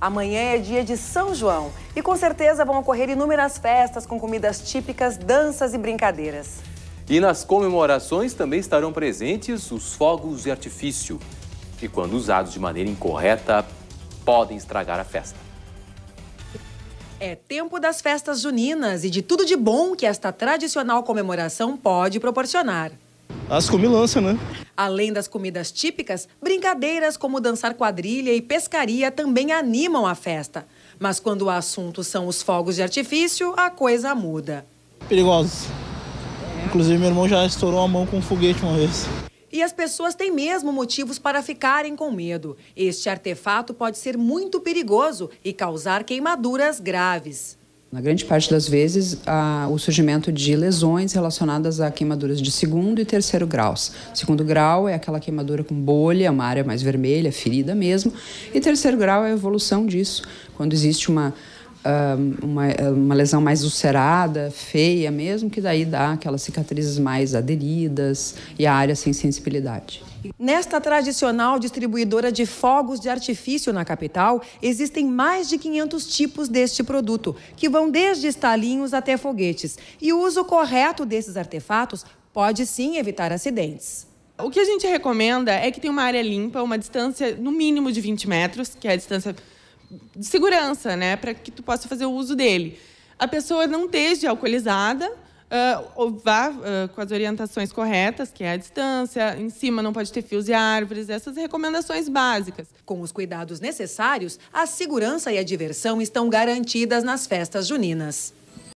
Amanhã é dia de São João e com certeza vão ocorrer inúmeras festas com comidas típicas, danças e brincadeiras. E nas comemorações também estarão presentes os fogos de artifício, que quando usados de maneira incorreta, podem estragar a festa. É tempo das festas juninas e de tudo de bom que esta tradicional comemoração pode proporcionar as comilanças, né? Além das comidas típicas, brincadeiras como dançar quadrilha e pescaria também animam a festa. Mas quando o assunto são os fogos de artifício, a coisa muda. Perigosos. Inclusive, meu irmão já estourou a mão com um foguete uma vez. E as pessoas têm mesmo motivos para ficarem com medo. Este artefato pode ser muito perigoso e causar queimaduras graves. Na grande parte das vezes, o surgimento de lesões relacionadas a queimaduras de segundo e terceiro graus. Segundo grau é aquela queimadura com bolha, uma área mais vermelha, ferida mesmo. E terceiro grau é a evolução disso, quando existe uma uma, uma lesão mais ulcerada, feia mesmo, que daí dá aquelas cicatrizes mais aderidas e a área sem sensibilidade. Nesta tradicional distribuidora de fogos de artifício na capital, existem mais de 500 tipos deste produto, que vão desde estalinhos até foguetes. E o uso correto desses artefatos pode sim evitar acidentes. O que a gente recomenda é que tenha uma área limpa, uma distância no mínimo de 20 metros, que é a distância de segurança, né, para que tu possa fazer o uso dele. A pessoa não esteja alcoolizada, uh, vá uh, com as orientações corretas, que é a distância, em cima não pode ter fios e árvores, essas recomendações básicas. Com os cuidados necessários, a segurança e a diversão estão garantidas nas festas juninas.